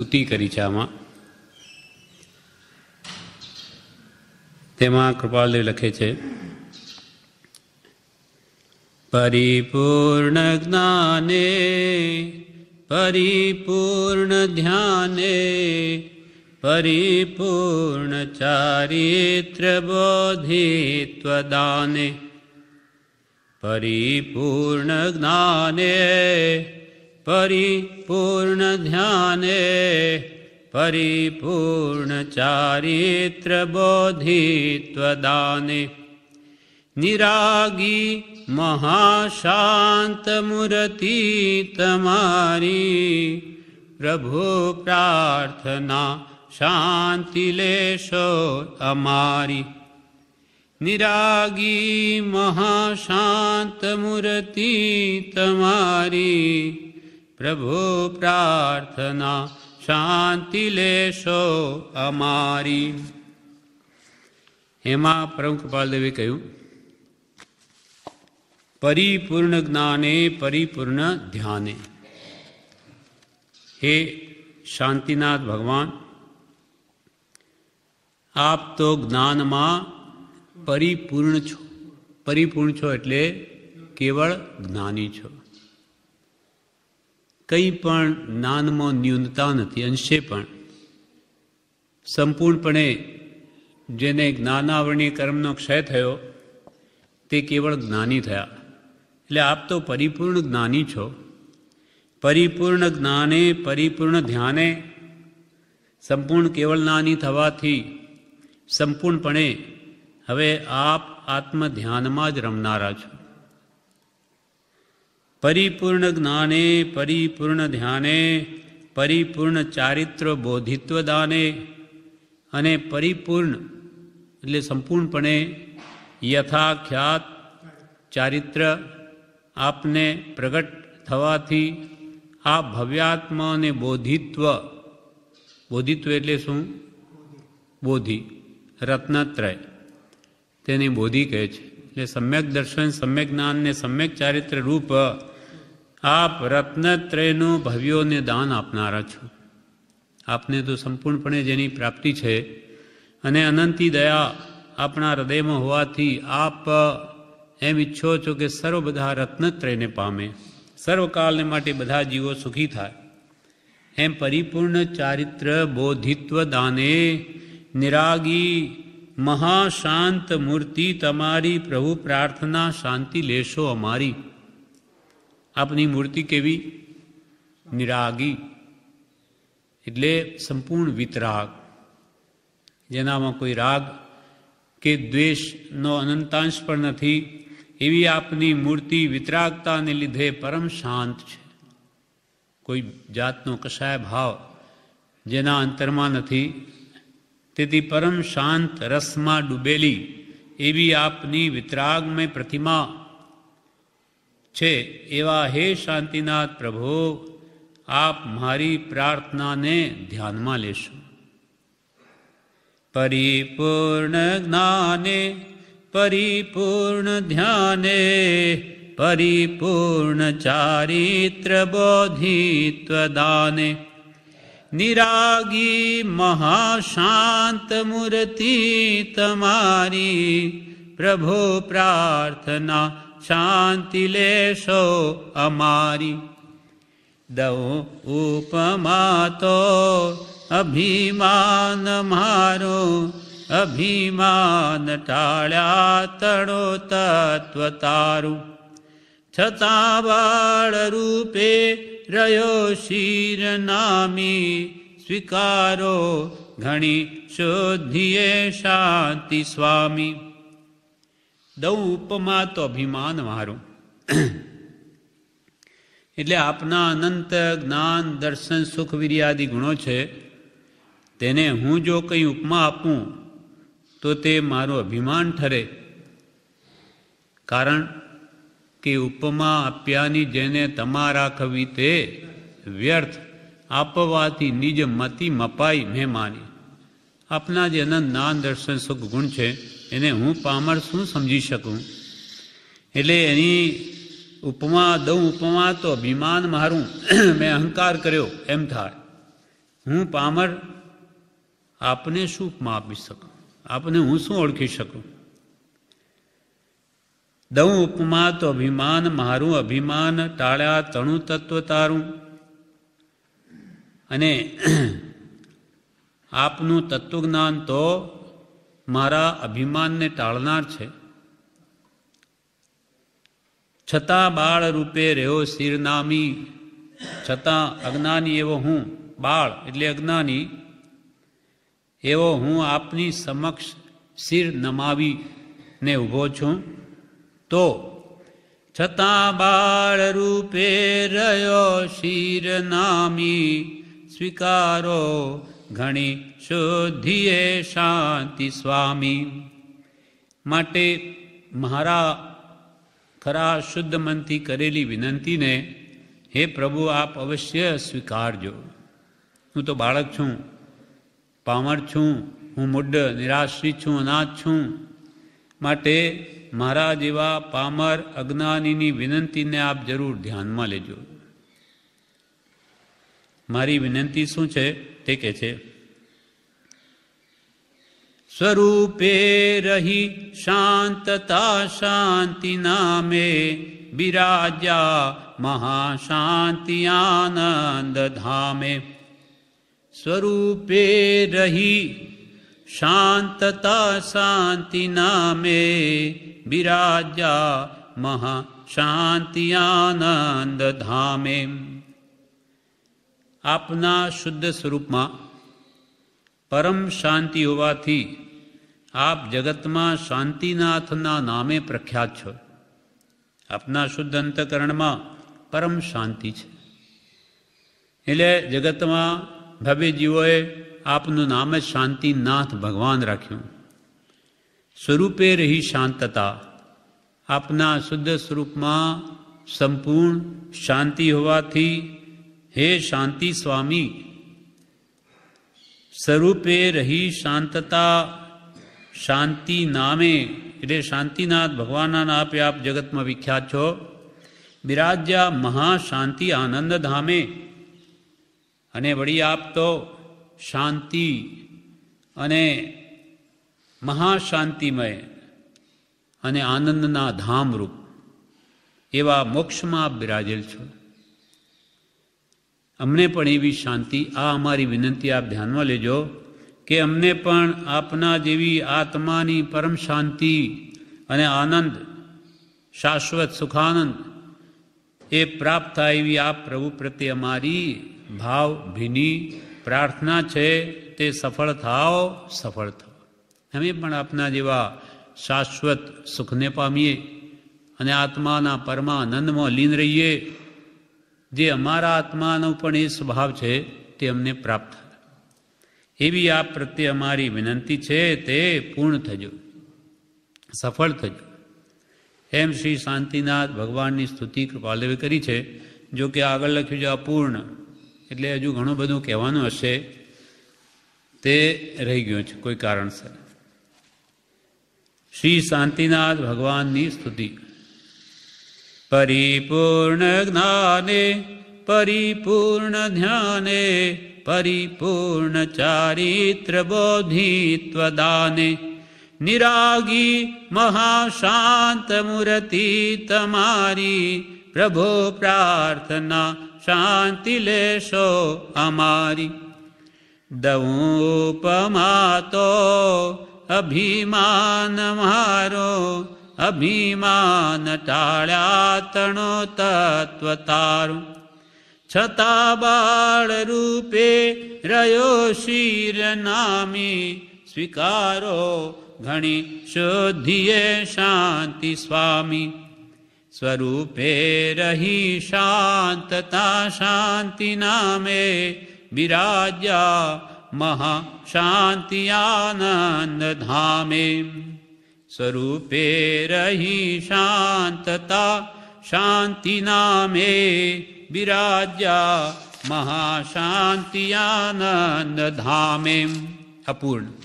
સ્તુતિ તેમાં કૃપાલદેવ લખે છે પરિપૂર્ણ જ્ઞાને પરિપૂર્ણ ધ્યાને પરિપૂર્ણ ચારિત્ર બોધિત્વદાને પરિપૂર્ણ જ્ઞાને परिपूर्ण परिपूर्ण चारित्र परिपूर्णचारित्रबोधित्वदाने निरागी महाशान्तमुरती तमारी प्रभु प्रार्थना शांति लेशो अमारी निरागी महाशांत मूर्ति तमारी प्रभु प्रार्थना शांति ले सो અમારી હેમાં પ્રમુખ પાલદેવે કહ્યું પરિપૂર્ણ જ્ઞાને પરિપૂર્ણ ધ્યાને હે શાંતિનાથ ભગવાન આપ તો જ્ઞાનમાં પરિપૂર્ણ છો પરિપૂર્ણ છો એટલે કેવળ જ્ઞાની છો કંઈ પણ નાનમાં ન્યૂનતા નથી અંશે પણ સંપૂર્ણપણે જેને જ્ઞાનાવરણીય કર્મનો ક્ષય થયો તે કેવળ જ્ઞાની થયા એટલે આપ તો પરિપૂર્ણ જ્ઞાની છો પરિપૂર્ણ જ્ઞાને પરિપૂર્ણ ધ્યાને સંપૂર્ણ કેવળ જ્ઞાની થવાથી સંપૂર્ણપણે હવે આપ આત્મ ધ્યાનમાં જ રમનારા છો परिपूर्ण ज्ञाने परिपूर्ण ध्याने પરિપૂર્ણ ચારિત્ર બોધિત્વ દાને અને પરિપૂર્ણ એટલે સંપૂર્ણપણે યથાખ્યાત ચારિત્ર આપને પ્રગટ થવાથી આ ભવ્યાત્મ અને બોધિત્વ બોધિત્વ એટલે શું બોધિ રત્નત્રય તેને બોધિ કહે છે એટલે સમ્યક દર્શન સમ્યક જ્ઞાન ને સમ્યક ચારિત્ર રૂપ आप रत्न ત્રેનો ભવ્યોને દાન આપનારા છો આપને તો સંપૂર્ણપણે જેની પ્રાપ્તિ છે અને અનંતી દયા આપણા હૃદયમાં હોવાથી આપ એમ ઈચ્છો છો કે સર્વ બધા રત્નત્રયને પામે સર્વકાલને માટે બધા જીવો સુખી થાય એમ પરિપૂર્ણ ચારિત્ર બોધિત્વ દાને નિરાગી મહાશાંત મૂર્તિ તમારી પ્રભુ પ્રાર્થના શાંતિ લેશો અમારી अपनी मूर्ति के भी निरागी એટલે संपूर्ण वितराग જેનામાં કોઈ રાગ કે દ્વેષ નો અનંતಾಂಶ પર નથી એવી આપની મૂર્તિ वितरागતાને લીધે પરમ શાંત છે કોઈ જાતનો કસાય ભાવ જેના અંતરમાં નથી તેતિ પરમ શાંત રસમાં ડૂબેલી એવી આપની वितराग મે પ્રતિમા છે એવા હે શાંતિનાથ પ્રભુ આપ મારી પ્રાર્થનાને ધ્યાનમાં લેશો પરિપૂર્ણ જ્ઞાને પરિપૂર્ણ ધ્યાને परिपूर्ण चारित्रबोधित्वदाने निरागी महाशान्तमूर्ति तमारी प्रभो प्रार्थना शान्ति लेशो अमारि उपमातो अभिमान मारो अभिमान तडो तणो तारु छा वा रयो नामी स्वीकारो घणी शोधिे शान्ति स्वामी દઉં ઉપમા તો અભિમાન મારું એટલે આપના અનંત જ્ઞાન દર્શન સુખ વિર્યાદિ ગુણો છે તેને હું જો કંઈ ઉપમા આપું તો તે મારું અભિમાન ઠરે કારણ કે ઉપમા આપ્યાની જેને તમારા કવિ તે વ્યર્થ આપવાથી નિજ મતી મપાઈ મેં માની આપના જે અનંત જ્ઞાન દર્શન સુખ ગુણ છે એને હું પામર શું સમજી શકું એટલે એની ઉપમા દઉં ઉપમા તો અભિમાન મારું મેં અહંકાર કર્યો એમ થાય હું પામર આપને શું ઉપમા આપી શકું આપને હું શું ઓળખી શકું દઉં ઉપમા તો અભિમાન મારું અભિમાન ટાળ્યા તણું તત્વ તારું અને આપનું તત્વજ્ઞાન તો મારા અભિમાનને ટાળનાર છે છતાં બાળ રૂપે રહ્યો શિરનામી છતાં અજ્ઞાની એવો હું બાળ એટલે અજ્ઞાની એવો હું આપની સમક્ષ શિર નમાવીને ઊભો છું તો છતાં બાળ રૂપે રહ્યો શિર નામી સ્વીકારો ઘણી શુદ્ધિએ શાંતિ સ્વામી માટે મારા ખરા શુદ્ધ મનથી કરેલી વિનંતીને હે પ્રભુ આપ અવશ્ય સ્વીકારજો હું તો બાળક છું પામર છું હું મુડ નિરાશ્રી છું અનાથ છું માટે મારા જેવા પામર અજ્ઞાનીની વિનંતીને આપ જરૂર ધ્યાનમાં લેજો મારી વિનંતી શું છે તે કહે છે સ્વરૂપે રહી શાંતતા શાંતિ નામે બિરાજા મહાશાંતિ આનંદ ધામે સ્વરૂપે રહી शान्तता शान्ति नामे विराजा महाशान्ति आनन्दधामे अपना शुद्ध स्वरूप मां परम शांति होवाती आप जगत मां शांतिनाथ ना नामे प्रख्यात छ अपना शुद्ध अंतकरण मां परम शांति छ એટલે જગત માં ભવે જીવો એ આપ નું નામ એ શાંતિનાથ ભગવાન રાખ્યું સ્વરૂપે રહી શાંતતા આપના શુદ્ધ સ્વરૂપ માં સંપૂર્ણ શાંતિ હોવાતી हे शांति स्वामी स्वरूपे रही शांतता શાંતિ નામે એટલે શાંતિનાથ ભગવાનના નાપે આપ જગતમાં વિખ્યાત છો બિરાજ્યા મહાશાંતિ આનંદ ધામે અને વળી આપ તો શાંતિ અને મહાશાંતિમય અને આનંદના ધામરૂપ એવા મોક્ષમાં આપ બિરાજેલ છો અમને પણ એવી શાંતિ આ અમારી વિનંતી આપ ધ્યાનમાં લેજો કે અમને પણ આપના જેવી આત્માની પરમ શાંતિ અને આનંદ શાશ્વત સુખાનંદ એ પ્રાપ્ત થાય એવી આપ પ્રભુ પ્રત્યે અમારી ભાવ ભીની પ્રાર્થના છે તે સફળ થાઓ સફળ થાઓ અમે પણ આપના જેવા શાશ્વત સુખને પામીએ અને આત્માના પરમાનંદમાં લીન રહીએ જે અમારા આત્માનો પણ એ સ્વભાવ છે તે અમને પ્રાપ્ત થાય એવી આપ પ્રત્યે અમારી વિનંતી છે તે પૂર્ણ થજો સફળ થજો એમ શ્રી શાંતિનાથ ભગવાનની સ્તુતિ કૃપાલવે કરી છે જો કે આગળ લખ્યું છે અપૂર્ણ એટલે હજુ ઘણું બધું કહેવાનું હશે તે રહી ગયું છે કોઈ કારણસર શ્રી શાંતિનાથ ભગવાનની સ્તુતિ परिपूर्ण परिपूर्ण ज्ञाने परिपूर्णज्ञाने परिपूर्णध्याने परिपूर्णचारित्रबोधि त्वदाने निरागी महाशान्तमुरति तमारी प्रभो प्रार्थना शांति ले सो हमारी दऊपमा तो अभिमान मारो भिमानटाळ्यातणो तत्त्वतारु क्षता बाळरूपे रयो शिर स्वीकारो घणि शोधिये शान्ति स्वामी स्वरूपे रहि शान्तता शान्ति नामे विराज्या महा शान्ति आनन्द धामे स्वरूपे रही शांतता शांति नामे विराजा महाशांति आनंद धामे अपूर्ण